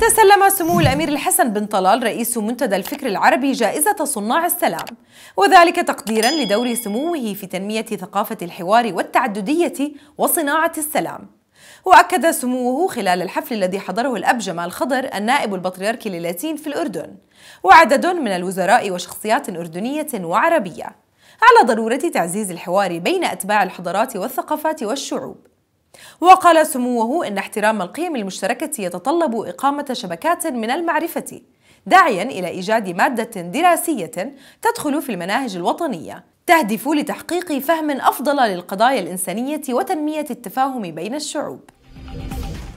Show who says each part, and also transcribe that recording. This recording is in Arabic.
Speaker 1: تسلم سمو الأمير الحسن بن طلال رئيس منتدى الفكر العربي جائزة صناع السلام وذلك تقديرا لدور سموه في تنمية ثقافة الحوار والتعددية وصناعة السلام وأكد سموه خلال الحفل الذي حضره الأب جمال خضر النائب البطريركي للاتين في الأردن وعدد من الوزراء وشخصيات أردنية وعربية على ضرورة تعزيز الحوار بين أتباع الحضارات والثقافات والشعوب وقال سموه إن احترام القيم المشتركة يتطلب إقامة شبكات من المعرفة داعيا إلى إيجاد مادة دراسية تدخل في المناهج الوطنية تهدف لتحقيق فهم أفضل للقضايا الإنسانية وتنمية التفاهم بين الشعوب